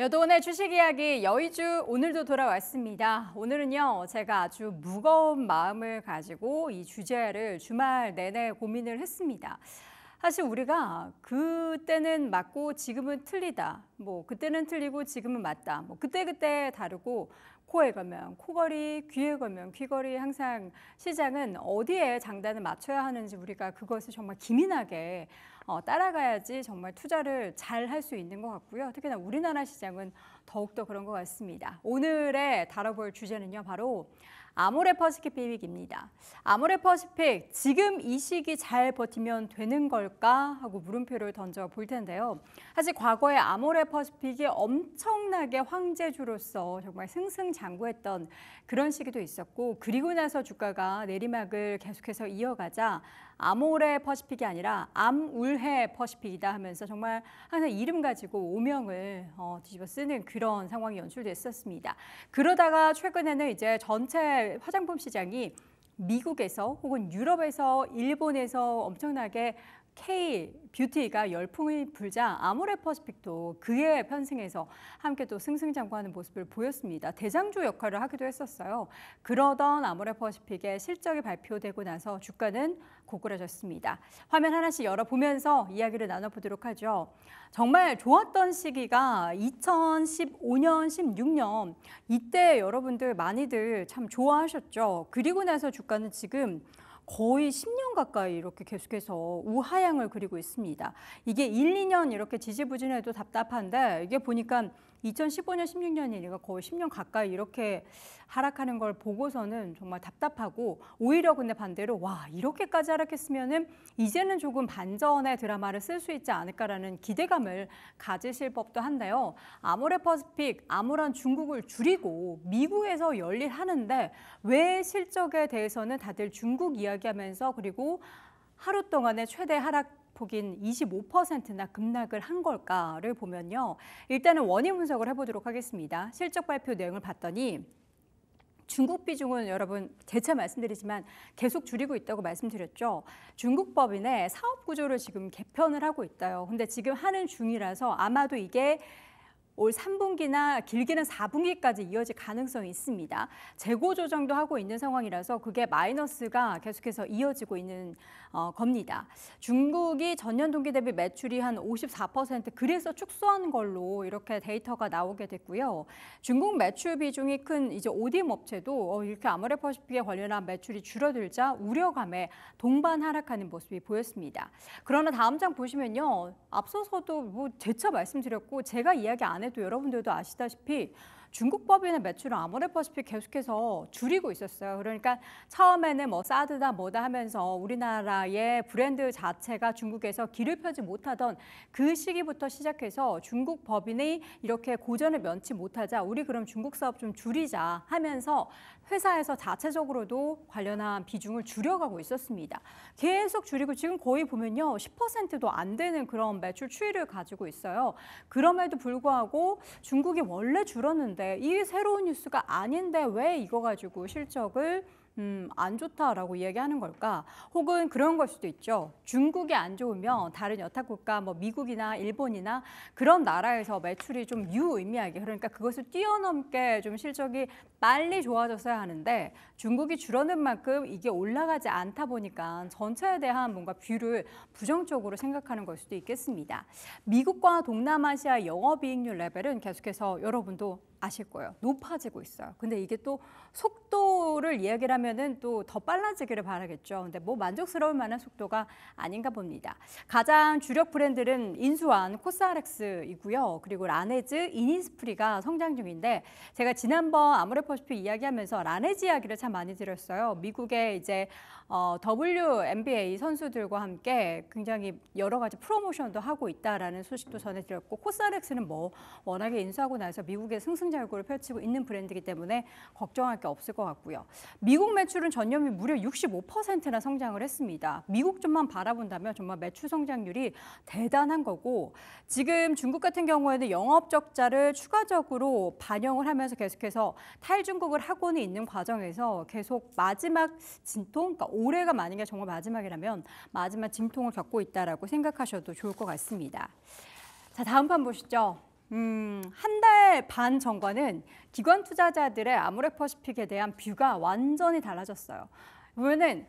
여돈의 주식 이야기 여의주 오늘도 돌아왔습니다. 오늘은요, 제가 아주 무거운 마음을 가지고 이 주제를 주말 내내 고민을 했습니다. 사실 우리가 그때는 맞고 지금은 틀리다. 뭐, 그때는 틀리고 지금은 맞다. 뭐, 그때그때 다르고 코에 걸면 코걸이, 귀에 걸면 귀걸이 항상 시장은 어디에 장단을 맞춰야 하는지 우리가 그것을 정말 기민하게 어, 따라가야지 정말 투자를 잘 할 수 있는 것 같고요. 특히나 우리나라 시장은 더욱더 그런 것 같습니다. 오늘의 다뤄볼 주제는요. 바로 아모레퍼시픽 비빅입니다. 아모레퍼시픽 지금 이 시기 잘 버티면 되는 걸까 하고 물음표를 던져 볼 텐데요. 사실 과거에 아모레퍼시픽이 엄청나게 황제주로서 정말 승승장구했던 그런 시기도 있었고 그리고 나서 주가가 내리막을 계속해서 이어가자 아모레 퍼시픽이 아니라 암울해 퍼시픽이다 하면서 정말 항상 이름 가지고 오명을 어, 뒤집어 쓰는 그런 상황이 연출됐었습니다. 그러다가 최근에는 이제 전체 화장품 시장이 미국에서 혹은 유럽에서 일본에서 엄청나게 K 뷰티가 열풍이 불자 아모레퍼시픽도 그의편승에서 함께 또 승승장구하는 모습을 보였습니다. 대장주 역할을 하기도 했었어요. 그러던 아모레퍼시픽의 실적이 발표되고 나서 주가는 고꾸라졌습니다. 화면 하나씩 열어보면서 이야기를 나눠보도록 하죠. 정말 좋았던 시기가 2015년, 16년 이때 여러분들 많이들 참 좋아하셨죠. 그리고 나서 주가는 지금 거의 10년 가까이 이렇게 계속해서 우하향을 그리고 있습니다. 이게 1, 2년 이렇게 지지부진해도 답답한데 이게 보니까 2015년, 16년이니까 거의 10년 가까이 이렇게 하락하는 걸 보고서는 정말 답답하고 오히려 근데 반대로 와 이렇게까지 하락했으면 이제는 조금 반전의 드라마를 쓸 수 있지 않을까라는 기대감을 가지실 법도 한데요. 아모레퍼스픽 아무런 중국을 줄이고 미국에서 열일하는데 왜 실적에 대해서는 다들 중국 이야기하면서 그리고 하루 동안의 최대 하락 폭인 25%나 급락을 한 걸까를 보면요. 일단은 원인 분석을 해보도록 하겠습니다. 실적 발표 내용을 봤더니 중국 비중은 여러분 재차 말씀드리지만 계속 줄이고 있다고 말씀드렸죠. 중국 법인의 사업 구조를 지금 개편을 하고 있다요. 근데 지금 하는 중이라서 아마도 이게 올 3분기나 길게는 4분기까지 이어질 가능성이 있습니다. 재고 조정도 하고 있는 상황이라서 그게 마이너스가 계속해서 이어지고 있는 어, 겁니다. 중국이 전년 동기 대비 매출이 한 54% 그래서 축소한 걸로 이렇게 데이터가 나오게 됐고요. 중국 매출 비중이 큰 이제 ODM 업체도 어, 이렇게 아모레퍼시픽에 관련한 매출이 줄어들자 우려감에 동반 하락하는 모습이 보였습니다. 그러나 다음 장 보시면요. 앞서서도 뭐 재차 말씀드렸고 제가 이야기 안 해도 해도 여러분들도 아시다시피 중국 법인의 매출은 아모레퍼시픽 계속해서 줄이고 있었어요. 그러니까 처음에는 뭐 사드다 뭐다 하면서 우리나라의 브랜드 자체가 중국에서 길을 펴지 못하던 그 시기부터 시작해서 중국 법인이 이렇게 고전을 면치 못하자 우리 그럼 중국 사업 좀 줄이자 하면서 회사에서 자체적으로도 관련한 비중을 줄여가고 있었습니다. 계속 줄이고 지금 거의 보면요. 10%도 안 되는 그런 매출 추이를 가지고 있어요. 그럼에도 불구하고 중국이 원래 줄었는데 건데 이 새로운 뉴스가 아닌데 왜 이거 가지고 실적을 음, 안 좋다라고 이야기하는 걸까? 혹은 그런 걸 수도 있죠. 중국이 안 좋으면 다른 여타 국가, 뭐 미국이나 일본이나 그런 나라에서 매출이 좀 유의미하게 그러니까 그것을 뛰어넘게 좀 실적이 빨리 좋아졌어야 하는데 중국이 줄어든 만큼 이게 올라가지 않다 보니까 전체에 대한 뭔가 뷰를 부정적으로 생각하는 걸 수도 있겠습니다. 미국과 동남아시아 영업이익률 레벨은 계속해서 여러분도 아실 거예요. 높아지고 있어요. 근데 이게 또 속도를 이야기를 하면은 또 더 빨라지기를 바라겠죠. 근데 뭐 만족스러울 만한 속도가 아닌가 봅니다. 가장 주력 브랜드는 인수한 코스알엑스이고요. 그리고 라네즈, 이니스프리가 성장 중인데 제가 지난번 아모레퍼시픽 이야기하면서 라네즈 이야기를 참 많이 드렸어요. 미국의 이제 어, WNBA 선수들과 함께 굉장히 여러 가지 프로모션도 하고 있다라는 소식도 음. 전해드렸고 코사렉스는 뭐 워낙에 인수하고 나서 미국의 승승장구를 펼치고 있는 브랜드이기 때문에 걱정할 게 없을 것 같고요. 미국 매출은 전년비 무려 65%나 성장을 했습니다. 미국 좀만 바라본다면 정말 매출 성장률이 대단한 거고 지금 중국 같은 경우에는 영업 적자를 추가적으로 반영을 하면서 계속해서 탈중국을 하고는 있는 과정에서 계속 마지막 진통, 그니까 올해가 만약에 정말 마지막이라면 마지막 진통을 겪고 있다라고 생각하셔도 좋을 것 같습니다. 자, 다음 판 보시죠. 음, 한 달 반 전과는 기관 투자자들의 아모레퍼시픽에 대한 뷰가 완전히 달라졌어요. 보면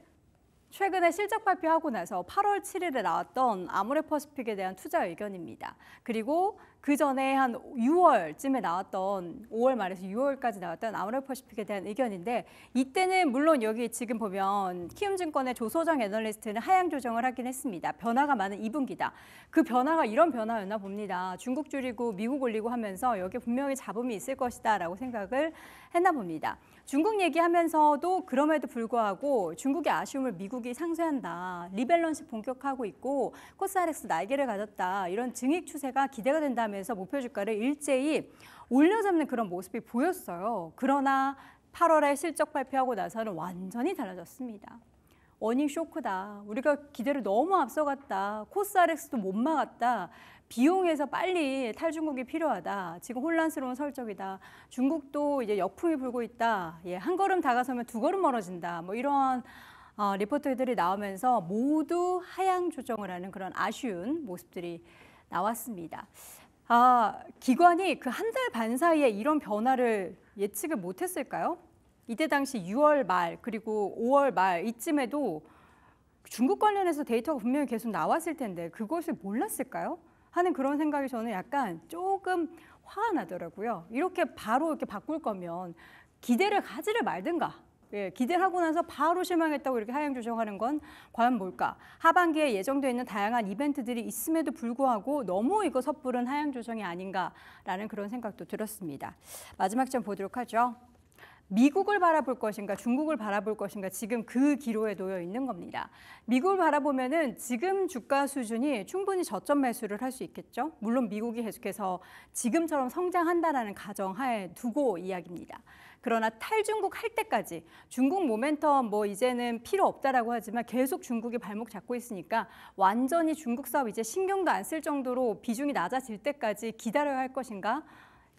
최근에 실적 발표하고 나서 8월 7일에 나왔던 아모레퍼시픽에 대한 투자 의견입니다. 그리고 그 전에 한 6월쯤에 나왔던 5월 말에서 6월까지 나왔던 아모레퍼시픽에 대한 의견인데 이때는 물론 여기 지금 보면 키움증권의 조소정 애널리스트는 하향 조정을 하긴 했습니다. 변화가 많은 2분기다. 그 변화가 이런 변화였나 봅니다. 중국 줄이고 미국 올리고 하면서 여기 분명히 잡음이 있을 것이다 라고 생각을 했나 봅니다. 중국 얘기하면서도 그럼에도 불구하고 중국의 아쉬움을 미국이 상쇄한다. 리밸런스 본격화하고 있고 코스닥스 날개를 가졌다. 이런 증액 추세가 기대가 된다면서 목표 주가를 일제히 올려잡는 그런 모습이 보였어요. 그러나 8월에 실적 발표하고 나서는 완전히 달라졌습니다. 워닝 쇼크다. 우리가 기대를 너무 앞서갔다. 코스 알 r 스도못 막았다. 비용에서 빨리 탈중국이 필요하다. 지금 혼란스러운 설정이다. 중국도 이제 역풍이 불고 있다. 예, 한 걸음 다가서면 두 걸음 멀어진다. 뭐 이런 어, 리포터들이 나오면서 모두 하향 조정을 하는 그런 아쉬운 모습들이 나왔습니다. 아, 기관이 그 한 달 반 사이에 이런 변화를 예측을 못했을까요? 이때 당시 6월 말 그리고 5월 말 이쯤에도 중국 관련해서 데이터가 분명히 계속 나왔을 텐데 그것을 몰랐을까요? 하는 그런 생각이 저는 약간 조금 화가 나더라고요. 이렇게 바로 이렇게 바꿀 거면 기대를 가지를 말든가 예, 기대를 하고 나서 바로 실망했다고 이렇게 하향 조정하는 건 과연 뭘까? 하반기에 예정되어 있는 다양한 이벤트들이 있음에도 불구하고 너무 이거 섣부른 하향 조정이 아닌가라는 그런 생각도 들었습니다. 마지막 점 보도록 하죠. 미국을 바라볼 것인가 중국을 바라볼 것인가 지금 그 기로에 놓여 있는 겁니다. 미국을 바라보면은 지금 주가 수준이 충분히 저점 매수를 할 수 있겠죠. 물론 미국이 계속해서 지금처럼 성장한다라는 가정하에 두고 이야기입니다. 그러나 탈중국 할 때까지 중국 모멘텀 뭐 이제는 필요 없다라고 하지만 계속 중국이 발목 잡고 있으니까 완전히 중국 사업 이제 신경도 안 쓸 정도로 비중이 낮아질 때까지 기다려야 할 것인가?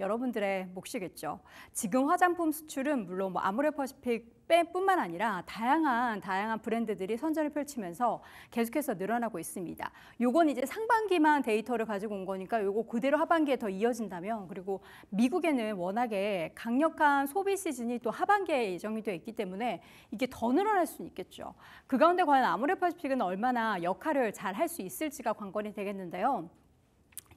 여러분들의 몫이겠죠. 지금 화장품 수출은 물론 뭐 아모레퍼시픽 뿐만 아니라 다양한 다양한 브랜드들이 선전을 펼치면서 계속해서 늘어나고 있습니다. 요건 이제 상반기만 데이터를 가지고 온 거니까 요거 그대로 하반기에 더 이어진다면 그리고 미국에는 워낙에 강력한 소비 시즌이 또 하반기에 예정이 되어 있기 때문에 이게 더 늘어날 수 있겠죠. 그 가운데 과연 아모레퍼시픽은 얼마나 역할을 잘 할 수 있을지가 관건이 되겠는데요.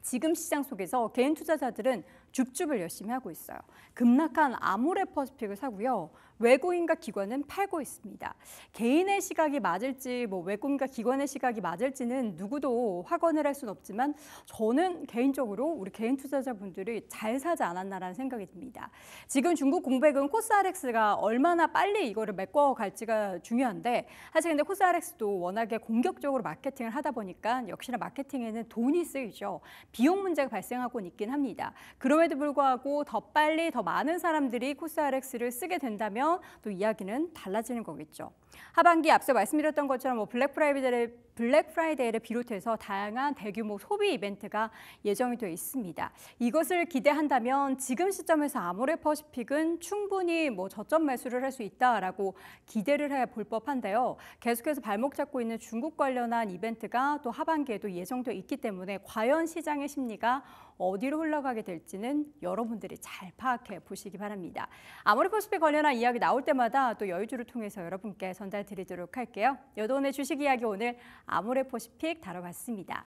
지금 시장 속에서 개인 투자자들은 줍줍을 열심히 하고 있어요. 급락한 아모레퍼스픽을 사고요. 외국인과 기관은 팔고 있습니다. 개인의 시각이 맞을지 뭐 외국인과 기관의 시각이 맞을지는 누구도 확언을 할 수는 없지만 저는 개인적으로 우리 개인 투자자분들이 잘 사지 않았나라는 생각이 듭니다. 지금 중국 공백은 코스알렉스가 얼마나 빨리 이거를 메꿔갈지가 중요한데 사실 근데 코스알렉스도 워낙에 공격적으로 마케팅을 하다 보니까 역시나 마케팅에는 돈이 쓰이죠. 비용 문제가 발생하고 있긴 합니다. 그럼에 그럼에도 불구하고 더 빨리 더 많은 사람들이 코스 알 r 스를 쓰게 된다면 또 이야기는 달라지는 거겠죠. 하반기 앞서 말씀드렸던 것처럼 뭐 블랙 프라이데이를 블랙 프라이데이를 비롯해서 다양한 대규모 소비 이벤트가 예정이 되어 있습니다. 이것을 기대한다면 지금 시점에서 아모레퍼시픽은 충분히 뭐 저점 매수를 할 수 있다라고 기대를 해볼 법한데요. 계속해서 발목 잡고 있는 중국 관련한 이벤트가 또 하반기에도 예정되어 있기 때문에 과연 시장의 심리가 어디로 흘러가게 될지는 여러분들이 잘 파악해 보시기 바랍니다. 아모레퍼시픽 관련한 이야기 나올 때마다 또 여의주를 통해서 여러분께 전달드리도록 할게요. 여돈의 주식 이야기 오늘 아모레 포시픽 다뤄봤습니다.